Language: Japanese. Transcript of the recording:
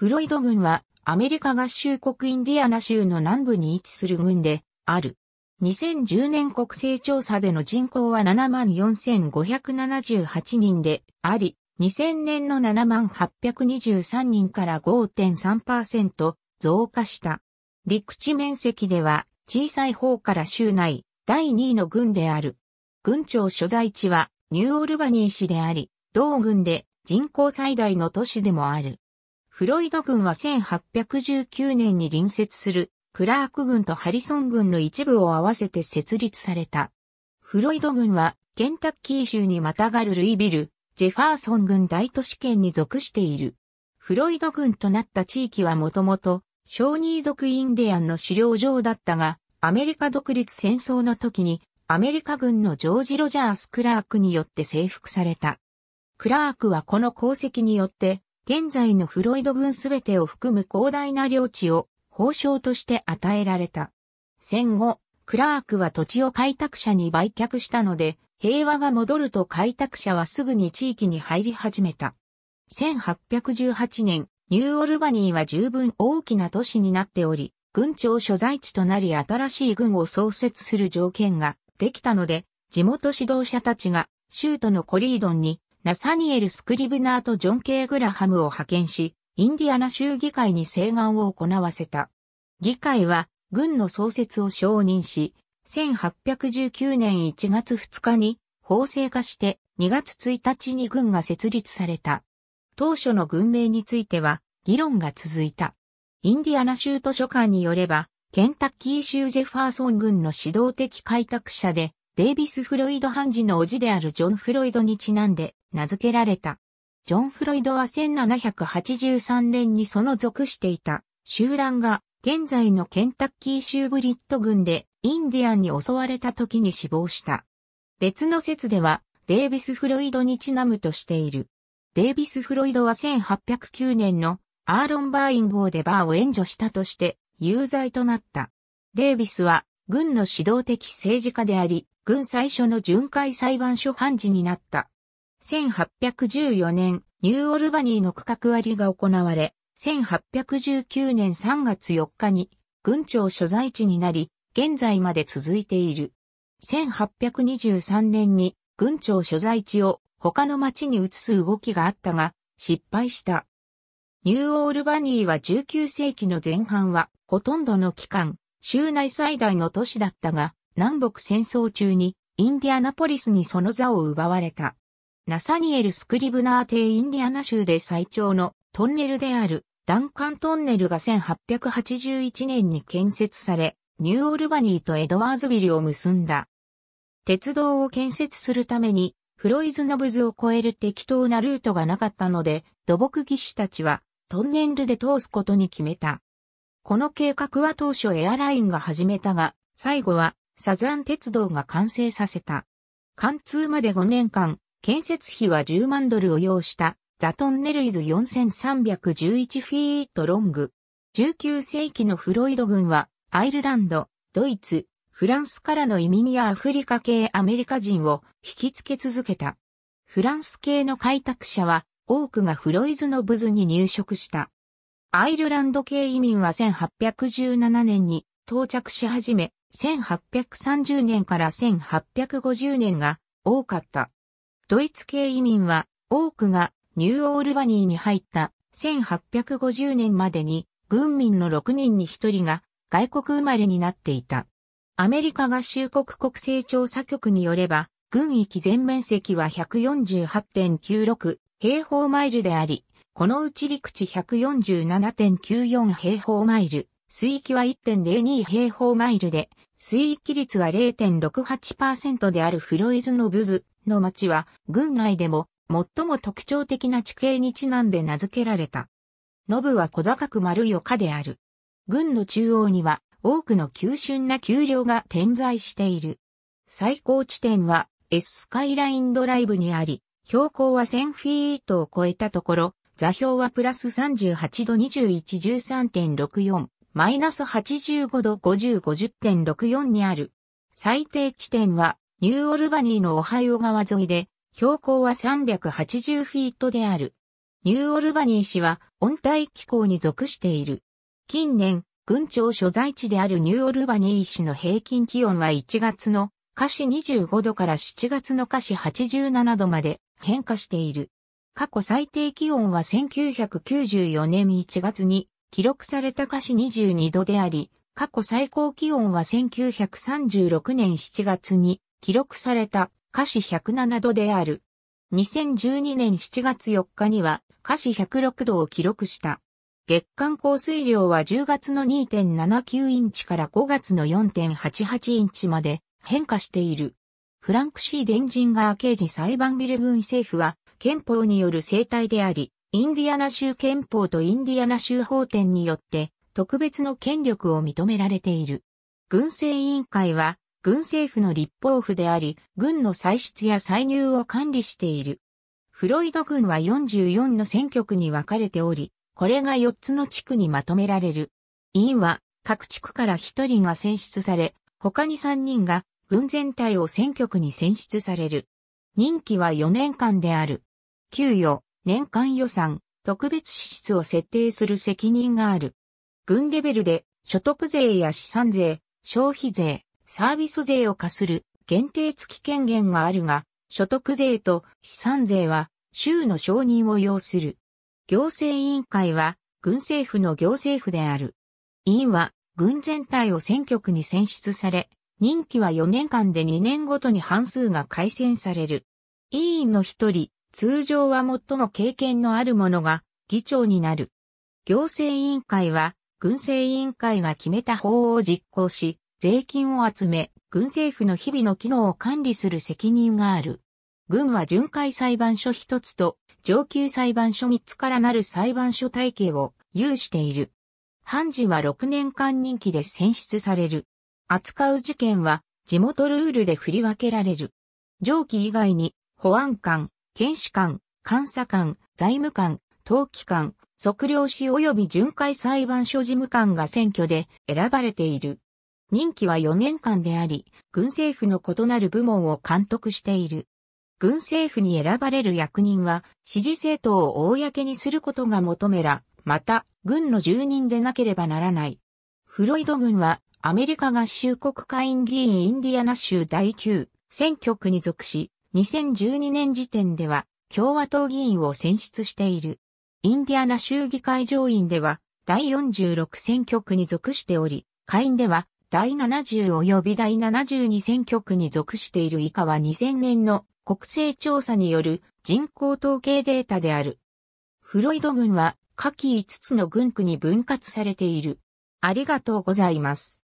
フロイド軍はアメリカ合衆国インディアナ州の南部に位置する軍である。2010年国勢調査での人口は74,578人であり、2000年の7823人から5.3%増加した。陸地面積では小さい方から州内第2位の軍である。軍庁所在地はニューオルバニー市であり、同軍で人口最大の都市でもある。フロイド軍は1819年に隣接するクラーク軍とハリソン軍の一部を合わせて設立された。フロイド軍はケンタッキー州にまたがるルイビル、ジェファーソン軍大都市圏に属している。フロイド軍となった地域はもともと小ニー族インディアンの狩猟場だったが、アメリカ独立戦争の時にアメリカ軍のジョージ・ロジャース・クラークによって征服された。クラークはこの功績によって現在のフロイド軍すべてを含む広大な領地を報奨として与えられた。戦後、クラークは土地を開拓者に売却したので、平和が戻ると開拓者はすぐに地域に入り始めた。1818年、ニューオルバニーは十分大きな都市になっており、軍庁所在地となり新しい軍を創設する条件ができたので、地元指導者たちが州都のコリードンにナサニエル・スクリブナーとジョン・ケイ・グラハムを派遣し、インディアナ州議会に請願を行わせた。議会は、軍の創設を承認し、1819年1月2日に法制化して2月1日に軍が設立された。当初の軍名については議論が続いた。インディアナ州図書館によれば、ケンタッキー州ジェファーソン軍の指導的開拓者で、デイビス・フロイド判事の叔父であるジョン・フロイドにちなんで、名付けられた。ジョン・フロイドは1783年にその属していた集団が現在のケンタッキー州ブリッド軍でインディアンに襲われた時に死亡した。別の説ではデイビス・フロイドにちなむとしている。デイビス・フロイドは1809年のアーロン・バーイン号でバーを援助したとして有罪となった。デイビスは軍の指導的政治家であり、軍最初の巡回裁判所判事になった。1814年、ニューオルバニーの区画割りが行われ、1819年3月4日に、軍庁所在地になり、現在まで続いている。1823年に、軍庁所在地を他の町に移す動きがあったが、失敗した。ニューオールバニーは19世紀の前半は、ほとんどの期間、州内最大の都市だったが、南北戦争中に、インディアナポリスにその座を奪われた。ナサニエル・スクリブナー邸インディアナ州で最長のトンネルであるダンカントンネルが1881年に建設され、ニューオルバニーとエドワーズビルを結んだ。鉄道を建設するために、フロイズノブズを越える適当なルートがなかったので、土木技師たちはトンネルで通すことに決めた。この計画は当初エアラインが始めたが、最後はサザン鉄道が完成させた。貫通まで5年間、建設費は10万ドルを要した、ザトンネルイズ4311フィートロング。19世紀のフロイド軍は、アイルランド、ドイツ、フランスからの移民やアフリカ系アメリカ人を引きつけ続けた。フランス系の開拓者は、多くがフロイズのブズに入植した。アイルランド系移民は1817年に到着し始め、1830年から1850年が多かった。ドイツ系移民は多くがニューオールバニーに入った1850年までに軍民の6人に1人が外国生まれになっていた。アメリカ合衆国国勢調査局によれば、軍域全面積は148.96平方マイルであり、このうち陸地147.94平方マイル、水域は1.02平方マイルで、水域率は0.68%であるフロイズノブズの町は、郡内でも最も特徴的な地形にちなんで名付けられた。ノブは小高く丸い丘である。郡の中央には多くの急峻な丘陵が点在している。最高地点は S スカイラインドライブにあり、標高は1000フィートを超えたところ、座標はプラス38度2113.64、マイナス85度5050.64にある。最低地点はニューオルバニーのオハイオ川沿いで、標高は380フィートである。ニューオルバニー市は温帯気候に属している。近年、郡庁所在地であるニューオルバニー市の平均気温は1月の華氏25度から7月の華氏87度まで変化している。過去最低気温は1994年1月に記録された華氏22度であり、過去最高気温は1936年7月に記録された華氏107度である。2012年7月4日には華氏106度を記録した。月間降水量は10月の2.79インチから5月の4.88インチまで変化している。フランク・シー・デンジンガー刑事裁判ビル軍政府は憲法による生態であり、インディアナ州憲法とインディアナ州法典によって特別の権力を認められている。軍政委員会は軍政府の立法府であり、軍の歳出や歳入を管理している。フロイド軍は44の選挙区に分かれており、これが4つの地区にまとめられる。委員は各地区から1人が選出され、他に3人が軍全体を選挙区に選出される。任期は4年間である。給与、年間予算、特別支出を設定する責任がある。軍レベルで所得税や資産税、消費税、サービス税を課する限定付き権限があるが、所得税と資産税は州の承認を要する。行政委員会は軍政府の行政府である。委員は軍全体を選挙区に選出され、任期は4年間で2年ごとに半数が改選される。委員の一人、通常は最も経験のある者が議長になる。行政委員会は軍政委員会が決めた法を実行し、税金を集め、軍政府の日々の機能を管理する責任がある。軍は巡回裁判所一つと上級裁判所三つからなる裁判所体系を有している。判事は6年間任期で選出される。扱う事件は地元ルールで振り分けられる。上記以外に保安官、検視官、監査官、財務官、登記官、測量士及び巡回裁判所事務官が選挙で選ばれている。任期は4年間であり、軍政府の異なる部門を監督している。軍政府に選ばれる役人は、支持政党を公にすることが求めら、また、軍の住人でなければならない。フロイド軍は、アメリカ合衆国会議員インディアナ州第9選挙区に属し、2012年時点では、共和党議員を選出している。インディアナ州議会上院では、第46選挙区に属しており、下院では、第70及び第72選挙区に属している以下は2000年の国勢調査による人口統計データである。フロイド郡は下記5つの郡区に分割されている。ありがとうございます。